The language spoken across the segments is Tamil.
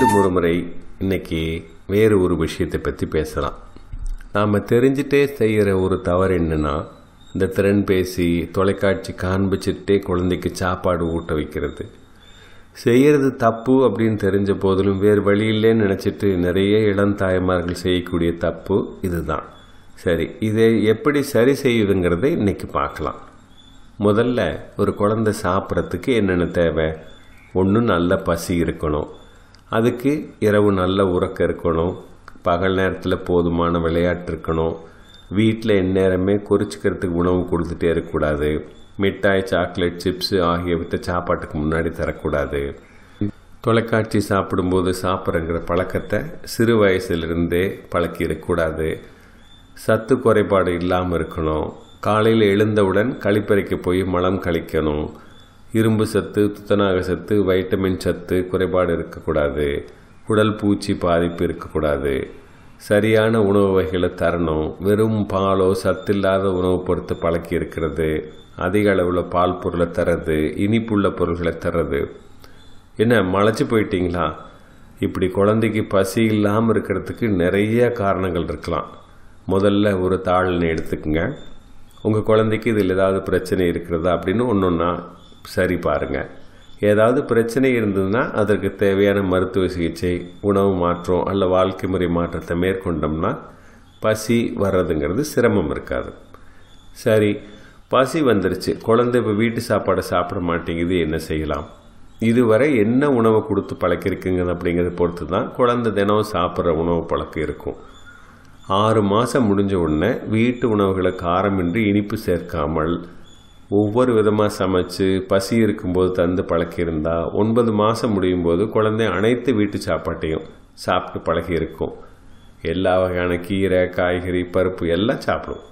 மீண்டும் ஒரு முறை இன்றைக்கி வேறு ஒரு விஷயத்தை பற்றி பேசலாம் நாம் தெரிஞ்சிட்டே செய்கிற ஒரு தவறு என்னென்னா இந்த திறன்பேசி தொலைக்காட்சி காண்பிச்சுட்டே குழந்தைக்கு சாப்பாடு ஊட்ட வைக்கிறது செய்கிறது தப்பு அப்படின்னு தெரிஞ்ச போதிலும் வேறு இல்லைன்னு நினச்சிட்டு நிறைய இளம் தாய்மார்கள் செய்யக்கூடிய தப்பு இதுதான் சரி இதை எப்படி சரி செய்யுதுங்கிறதை இன்றைக்கி பார்க்கலாம் முதல்ல ஒரு குழந்தை சாப்பிட்றதுக்கு என்னென்ன தேவை ஒன்று நல்ல பசி இருக்கணும் அதுக்கு இரவு நல்ல உறக்கம் இருக்கணும் பகல் நேரத்தில் போதுமான விளையாட்டு இருக்கணும் வீட்டில் எந்நேரமே குறிச்சிக்கிறதுக்கு உணவு கொடுத்துட்டே இருக்கக்கூடாது மிட்டாய் சாக்லேட் சிப்ஸு ஆகியவற்றை சாப்பாட்டுக்கு முன்னாடி தரக்கூடாது தொலைக்காட்சி சாப்பிடும்போது சாப்பிட்றங்கிற பழக்கத்தை சிறு வயசுலேருந்தே பழக்கி இருக்கக்கூடாது சத்து குறைபாடு இல்லாமல் இருக்கணும் காலையில் எழுந்தவுடன் கழிப்பறைக்கு போய் மலம் கழிக்கணும் இரும்பு சத்து துத்தநாக சத்து வைட்டமின் சத்து குறைபாடு இருக்கக்கூடாது உடல் பூச்சி பாதிப்பு இருக்கக்கூடாது சரியான உணவு வகைகளை தரணும் வெறும் பாலோ சத்தில்லாத உணவு பொறுத்து பழக்கி இருக்கிறது அதிக அளவில் பால் பொருளை தர்றது இனிப்புள்ள பொருள்களை தர்றது என்ன மலைச்சி போயிட்டீங்களா இப்படி குழந்தைக்கு பசி இல்லாமல் இருக்கிறதுக்கு நிறைய காரணங்கள் இருக்கலாம் முதல்ல ஒரு தாள்னு எடுத்துக்கோங்க உங்கள் குழந்தைக்கு இதில் ஏதாவது பிரச்சனை இருக்கிறதா அப்படின்னு ஒன்று ஒன்றா சரி பாருங்கள் ஏதாவது பிரச்சனை இருந்ததுன்னா அதற்கு தேவையான மருத்துவ சிகிச்சை உணவு மாற்றம் அல்ல வாழ்க்கை முறை மாற்றத்தை மேற்கொண்டோம்னா பசி வர்றதுங்கிறது சிரமம் இருக்காது சரி பசி வந்துருச்சு குழந்தை இப்போ வீட்டு சாப்பாடை சாப்பிட மாட்டேங்குது என்ன செய்யலாம் இதுவரை என்ன உணவை கொடுத்து பழக்கிருக்குங்க அப்படிங்கிறத பொறுத்து தான் குழந்தை தினம் சாப்பிட்ற உணவு பழக்கம் இருக்கும் ஆறு மாதம் முடிஞ்ச உடனே வீட்டு உணவுகளை காரமின்றி இனிப்பு சேர்க்காமல் ஒவ்வொரு விதமாக சமைச்சு பசி இருக்கும்போது தந்து பழக்கியிருந்தா ஒன்பது மாதம் முடியும் போது குழந்தை அனைத்து வீட்டு சாப்பாட்டையும் சாப்பிட்டு பழகியிருக்கும் எல்லா வகையான கீரை காய்கறி பருப்பு எல்லாம் சாப்பிடும்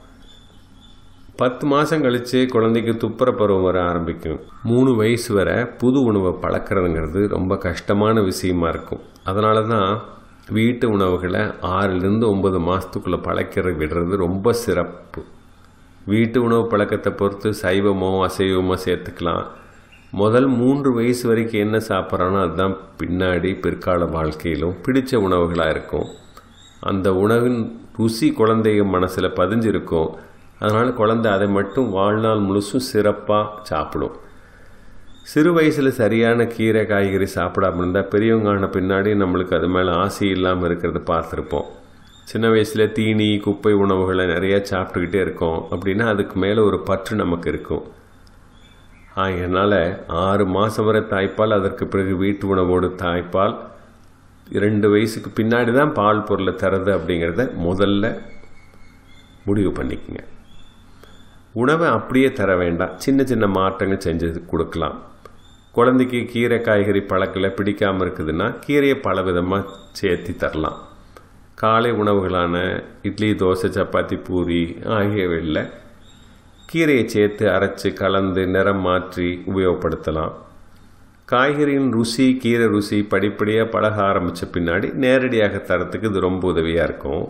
பத்து மாதம் கழித்து குழந்தைக்கு துப்புர பருவம் வர ஆரம்பிக்கும் மூணு வயசு வர புது உணவை பழக்கிறதுங்கிறது ரொம்ப கஷ்டமான விஷயமா இருக்கும் அதனால தான் வீட்டு உணவுகளை ஆறுலேருந்து ஒம்பது மாதத்துக்குள்ளே பழக்கிற விடுறது ரொம்ப சிறப்பு வீட்டு உணவு பழக்கத்தை பொறுத்து சைவமோ அசைவமோ சேர்த்துக்கலாம் முதல் மூன்று வயசு வரைக்கும் என்ன சாப்பிட்றானோ அதுதான் பின்னாடி பிற்கால வாழ்க்கையிலும் பிடித்த உணவுகளாக இருக்கும் அந்த உணவின் ருசி குழந்தைய மனசில் பதிஞ்சிருக்கும் அதனால் குழந்தை அதை மட்டும் வாழ்நாள் முழுசும் சிறப்பாக சாப்பிடும் சிறு வயசில் சரியான கீரை காய்கறி சாப்பிடாம இருந்தால் பெரியவங்க ஆன பின்னாடி நம்மளுக்கு அது மேலே ஆசை இல்லாமல் இருக்கிறத பார்த்துருப்போம் சின்ன வயசில் தீனி குப்பை உணவுகளை நிறையா சாப்பிட்டுக்கிட்டே இருக்கோம் அப்படின்னா அதுக்கு மேலே ஒரு பற்று நமக்கு இருக்கும் அதனால் ஆறு மாதம் வரை தாய்ப்பால் அதற்கு பிறகு வீட்டு உணவோடு தாய்ப்பால் இரண்டு வயசுக்கு பின்னாடி தான் பால் பொருளை தரது அப்படிங்கிறத முதல்ல முடிவு பண்ணிக்கோங்க உணவை அப்படியே தர வேண்டாம் சின்ன சின்ன மாற்றங்கள் செஞ்சு கொடுக்கலாம் குழந்தைக்கு கீரை காய்கறி பழக்கில் பிடிக்காமல் இருக்குதுன்னா கீரையை பல விதமாக சேர்த்தி தரலாம் காலை உணவுகளான இட்லி தோசை சப்பாத்தி பூரி ஆகியவையில் கீரையை சேர்த்து அரைச்சி கலந்து நிறம் மாற்றி உபயோகப்படுத்தலாம் காய்கறியின் ருசி கீரை ருசி படிப்படியாக பழக ஆரம்பித்த பின்னாடி நேரடியாக தரத்துக்கு இது ரொம்ப உதவியாக இருக்கும்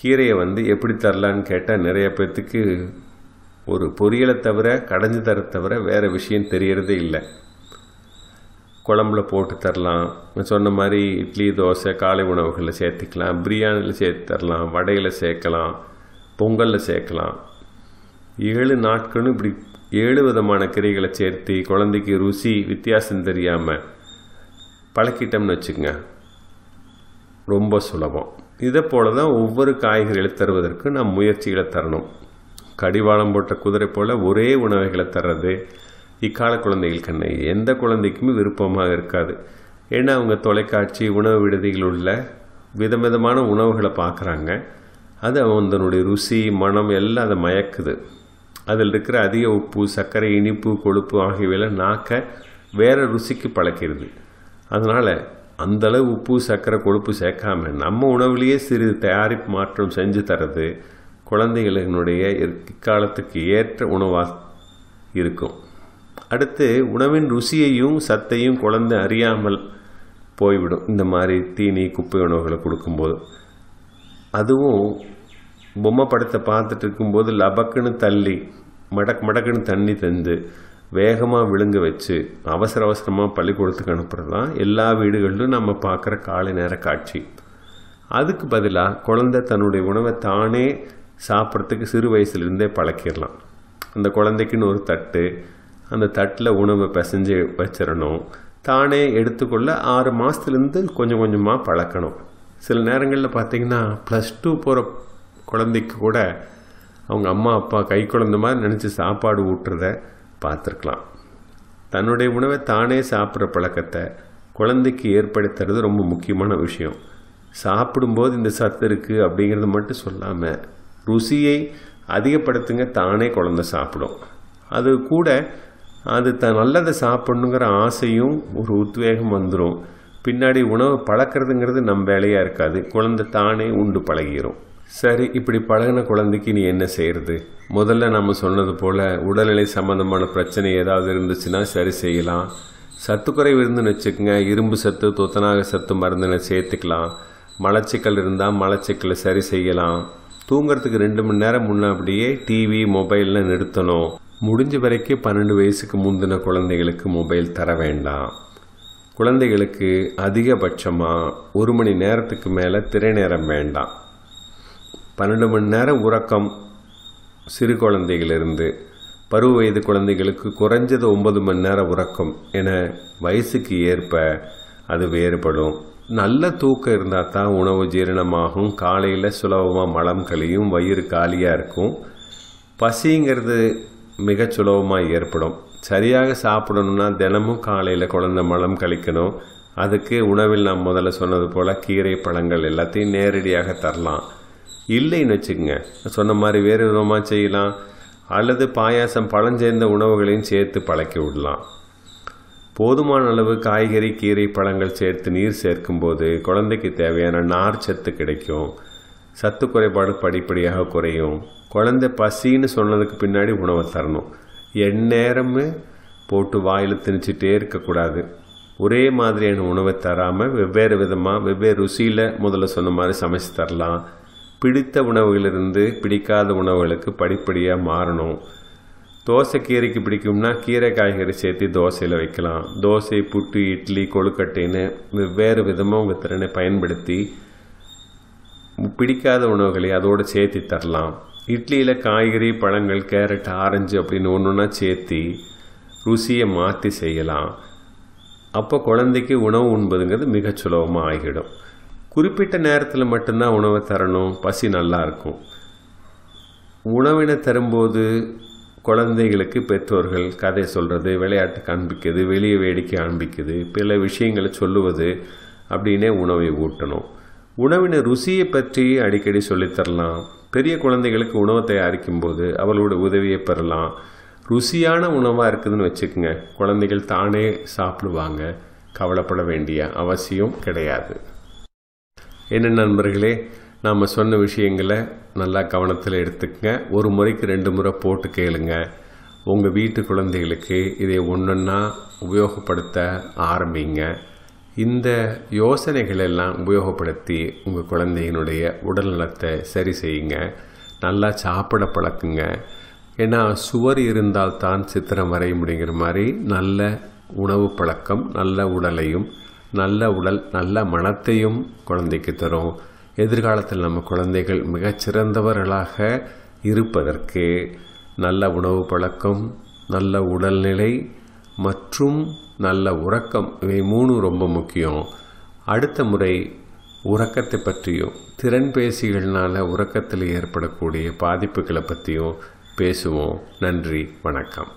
கீரையை வந்து எப்படி தரலான்னு கேட்டால் நிறைய பேர்த்துக்கு ஒரு பொரியலை தவிர கடைஞ்சி தர தவிர வேறு விஷயம் தெரியறதே இல்லை குழம்புல போட்டு தரலாம் சொன்ன மாதிரி இட்லி தோசை காலை உணவுகளில் சேர்த்துக்கலாம் பிரியாணியில் சேர்த்து தரலாம் வடையில் சேர்க்கலாம் பொங்கலில் சேர்க்கலாம் ஏழு நாட்களும் இப்படி ஏழு விதமான கீரைகளை சேர்த்து குழந்தைக்கு ருசி வித்தியாசம் தெரியாமல் பழக்கிட்டோம்னு வச்சுக்கோங்க ரொம்ப சுலபம் இதை போல தான் ஒவ்வொரு காய்கறிகளை தருவதற்கு நாம் முயற்சிகளை தரணும் கடிவாளம் போட்ட குதிரை போல் ஒரே உணவைகளை தர்றது இக்கால குழந்தைகள் கண்ணை எந்த குழந்தைக்குமே விருப்பமாக இருக்காது ஏன்னா அவங்க தொலைக்காட்சி உணவு விடுதிகள் உள்ள விதவிதமான உணவுகளை பார்க்குறாங்க அது அவனுடைய ருசி மனம் எல்லாம் அதை மயக்குது அதில் இருக்கிற அதிக உப்பு சர்க்கரை இனிப்பு கொழுப்பு ஆகியவையெல்லாம் நாக்க வேறு ருசிக்கு பழக்கிறது அதனால் அந்தளவு உப்பு சர்க்கரை கொழுப்பு சேர்க்காம நம்ம உணவுலேயே சிறிது தயாரிப்பு மாற்றம் செஞ்சு தரது குழந்தைகளினுடைய இக்காலத்துக்கு ஏற்ற உணவாக இருக்கும் அடுத்து உணவின் ருசியையும் சத்தையும் குழந்தை அறியாமல் போய்விடும் இந்த மாதிரி தீனி குப்பை உணவுகளை கொடுக்கும்போது அதுவும் பொம்மை படத்தை பார்த்துட்டு இருக்கும்போது லபக்குன்னு தள்ளி மடக் மடக்குன்னு தண்ணி தந்து வேகமாக விழுங்க வச்சு அவசர அவசரமாக பள்ளிக்கூடத்துக்கு அனுப்புகிறது தான் எல்லா வீடுகளிலும் நம்ம பார்க்குற காலை நேர காட்சி அதுக்கு பதிலாக குழந்தை தன்னுடைய உணவை தானே சாப்பிட்றதுக்கு சிறு வயசுலேருந்தே பழக்கிடலாம் அந்த குழந்தைக்குன்னு ஒரு தட்டு அந்த தட்டில் உணவை பிசைஞ்சு வச்சிடணும் தானே எடுத்துக்கொள்ள ஆறு மாதத்துலேருந்து கொஞ்சம் கொஞ்சமாக பழக்கணும் சில நேரங்களில் பார்த்திங்கன்னா ப்ளஸ் டூ போகிற குழந்தைக்கு கூட அவங்க அம்மா அப்பா கை குழந்த மாதிரி நினச்சி சாப்பாடு ஊட்டுறத பார்த்துருக்கலாம் தன்னுடைய உணவை தானே சாப்பிட்ற பழக்கத்தை குழந்தைக்கு ஏற்படுத்துறது ரொம்ப முக்கியமான விஷயம் சாப்பிடும்போது இந்த சத்து இருக்குது அப்படிங்கிறது மட்டும் சொல்லாமல் ருசியை அதிகப்படுத்துங்க தானே குழந்த சாப்பிடும் அது கூட அது த நல்லதை சாப்பிட்ணுங்கிற ஆசையும் ஒரு உத்வேகம் வந்துடும் பின்னாடி உணவு பழக்கிறதுங்கிறது நம் வேலையாக இருக்காது குழந்தை தானே உண்டு பழகிடும் சரி இப்படி பழகின குழந்தைக்கு நீ என்ன செய்கிறது முதல்ல நம்ம சொன்னது போல் உடல்நிலை சம்மந்தமான பிரச்சனை ஏதாவது இருந்துச்சுன்னா சரி செய்யலாம் சத்துக்குறை இருந்துன்னு வச்சுக்கோங்க இரும்பு சத்து துத்தநாக சத்து மருந்தினை சேர்த்துக்கலாம் மலச்சிக்கல் இருந்தால் மலச்சிக்கலை சரி செய்யலாம் தூங்கிறதுக்கு ரெண்டு மணி நேரம் முன்னாடியே டிவி மொபைலில் நிறுத்தணும் முடிஞ்ச வரைக்கும் பன்னெண்டு வயசுக்கு முந்தின குழந்தைகளுக்கு மொபைல் தர வேண்டாம் குழந்தைகளுக்கு அதிகபட்சமாக ஒரு மணி நேரத்துக்கு மேலே திரை நேரம் வேண்டாம் பன்னெண்டு மணி நேரம் உறக்கம் சிறு குழந்தைகளிருந்து பருவ வயது குழந்தைகளுக்கு குறைஞ்சது ஒன்பது மணி நேரம் உறக்கம் என வயசுக்கு ஏற்ப அது வேறுபடும் நல்ல தூக்கம் இருந்தால் தான் உணவு ஜீரணமாகும் காலையில் சுலபமாக மலம் கழியும் வயிறு காலியாக இருக்கும் பசிங்கிறது மிக சுலபமாக ஏற்படும் சரியாக சாப்பிடணும்னா தினமும் காலையில் குழந்த மலம் கழிக்கணும் அதுக்கு உணவில் நாம் முதல்ல சொன்னது போல் கீரை பழங்கள் எல்லாத்தையும் நேரடியாக தரலாம் இல்லைன்னு வச்சுக்கோங்க சொன்ன மாதிரி வேறு விதமாக செய்யலாம் அல்லது பாயாசம் பழஞ்சேர்ந்த உணவுகளையும் சேர்த்து பழக்கி விடலாம் போதுமான அளவு காய்கறி கீரை பழங்கள் சேர்த்து நீர் சேர்க்கும்போது குழந்தைக்கு தேவையான நார் சத்து கிடைக்கும் சத்து குறைபாடு படிப்படியாக குறையும் குழந்தை பசின்னு சொன்னதுக்கு பின்னாடி உணவை தரணும் எந்நேரமே போட்டு வாயில் திணிச்சிட்டே இருக்கக்கூடாது ஒரே மாதிரியான உணவை தராமல் வெவ்வேறு விதமாக வெவ்வேறு ருசியில் முதல்ல சொன்ன மாதிரி சமைச்சு தரலாம் பிடித்த உணவுகளிலிருந்து பிடிக்காத உணவுகளுக்கு படிப்படியாக மாறணும் தோசை கீரைக்கு பிடிக்கும்னா கீரை காய்கறி சேர்த்து தோசையில் வைக்கலாம் தோசை புட்டு இட்லி கொழுக்கட்டைன்னு வெவ்வேறு விதமாக உங்கள் திறனை பயன்படுத்தி பிடிக்காத உணவுகளை அதோடு சேர்த்து தரலாம் இட்லியில் காய்கறி பழங்கள் கேரட் ஆரஞ்சு அப்படின்னு ஒன்று ஒன்றா சேர்த்து ருசியை மாற்றி செய்யலாம் அப்போ குழந்தைக்கு உணவு உண்பதுங்கிறது மிக சுலபமாக ஆகிடும் குறிப்பிட்ட நேரத்தில் மட்டும்தான் உணவை தரணும் பசி நல்லாயிருக்கும் உணவினை தரும்போது குழந்தைகளுக்கு பெற்றோர்கள் கதை சொல்கிறது விளையாட்டு காண்பிக்குது வெளியே வேடிக்கை காண்பிக்குது பல விஷயங்களை சொல்லுவது அப்படின்னே உணவை ஊட்டணும் உணவின ருசியை பற்றி அடிக்கடி சொல்லித்தரலாம் பெரிய குழந்தைகளுக்கு உணவை தயாரிக்கும் போது அவளோட உதவியை பெறலாம் ருசியான உணவாக இருக்குதுன்னு வச்சுக்கோங்க குழந்தைகள் தானே சாப்பிடுவாங்க கவலைப்பட வேண்டிய அவசியம் கிடையாது என்ன நண்பர்களே நாம் சொன்ன விஷயங்களை நல்லா கவனத்தில் எடுத்துக்கங்க ஒரு முறைக்கு ரெண்டு முறை போட்டு கேளுங்க உங்கள் வீட்டு குழந்தைகளுக்கு இதை ஒன்றுன்னா உபயோகப்படுத்த ஆரம்பிங்க இந்த யோசனைகள் எல்லாம் உபயோகப்படுத்தி உங்கள் குழந்தையினுடைய உடல் நலத்தை சரி செய்யுங்க நல்லா சாப்பிட பழக்குங்க ஏன்னா சுவர் இருந்தால் தான் சித்திரம் வரைய முடிங்கிற மாதிரி நல்ல உணவு பழக்கம் நல்ல உடலையும் நல்ல உடல் நல்ல மனத்தையும் குழந்தைக்கு தரும் எதிர்காலத்தில் நம்ம குழந்தைகள் மிகச்சிறந்தவர்களாக இருப்பதற்கு நல்ல உணவு பழக்கம் நல்ல உடல்நிலை மற்றும் நல்ல உறக்கம் இவை மூணும் ரொம்ப முக்கியம் அடுத்த முறை உறக்கத்தை பற்றியும் திறன் பேசிகள்னால் உறக்கத்தில் ஏற்படக்கூடிய பாதிப்புகளை பற்றியும் பேசுவோம் நன்றி வணக்கம்